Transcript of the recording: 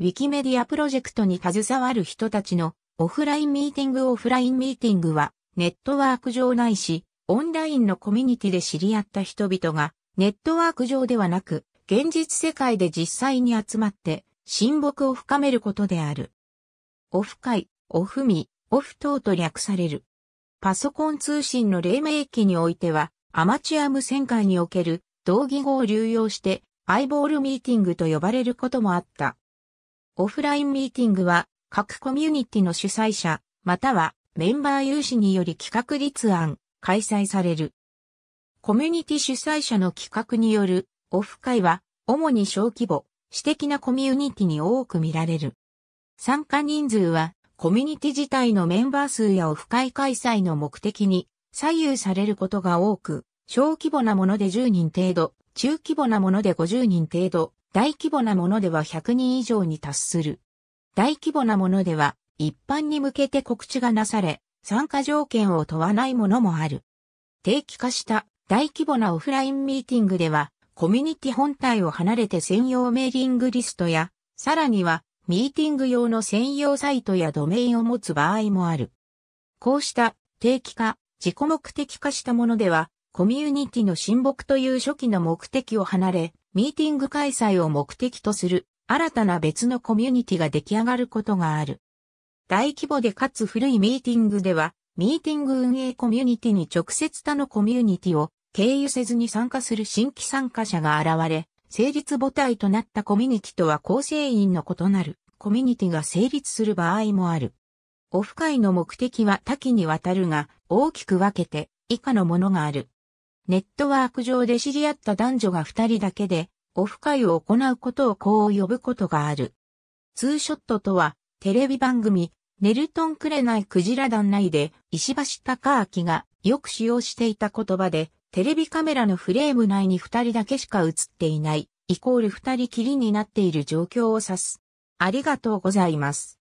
ウィキメディアプロジェクトに携わる人たちのオフラインミーティングオフラインミーティングはネットワーク上ないし、オンラインのコミュニティで知り合った人々がネットワーク上ではなく、現実世界で実際に集まって親睦を深めることである。オフ会、オフミ、オフ等と略される。パソコン通信の黎明期においては、アマチュア無線界における同義語を流用して、アイボールミーティングと呼ばれることもあった。オフラインミーティングは、各コミュニティの主催者、またはメンバー有志により企画立案、開催される。コミュニティ主催者の企画によるオフ会は、主に小規模、私的なコミュニティに多く見られる。参加人数は、コミュニティ自体のメンバー数やオフ会開催の目的に左右されることが多く、小規模なもので10人程度、中規模なもので50人程度、大規模なものでは100人以上に達する。大規模なものでは、一般に向けて告知がなされ、参加条件を問わないものもある。定期化した大規模なオフラインミーティングでは、コミュニティ本体を離れて専用メーリングリストや、さらには、ミーティング用の専用サイトやドメインを持つ場合もある。こうした定期化、自己目的化したものでは、コミュニティの親睦という初期の目的を離れ、ミーティング開催を目的とする新たな別のコミュニティが出来上がることがある。大規模でかつ古いミーティングでは、ミーティング運営コミュニティに直接他のコミュニティを経由せずに参加する新規参加者が現れ、成立母体となったコミュニティとは構成員の異なるコミュニティが成立する場合もある。オフ会の目的は多岐にわたるが大きく分けて以下のものがある。ネットワーク上で知り合った男女が二人だけで、オフ会を行うことをこう呼ぶことがある。ツーショットとは、テレビ番組、ネルトンくれないクジラ団内で、石橋貴明がよく使用していた言葉で、テレビカメラのフレーム内に二人だけしか映っていない、イコール二人きりになっている状況を指す。ありがとうございます。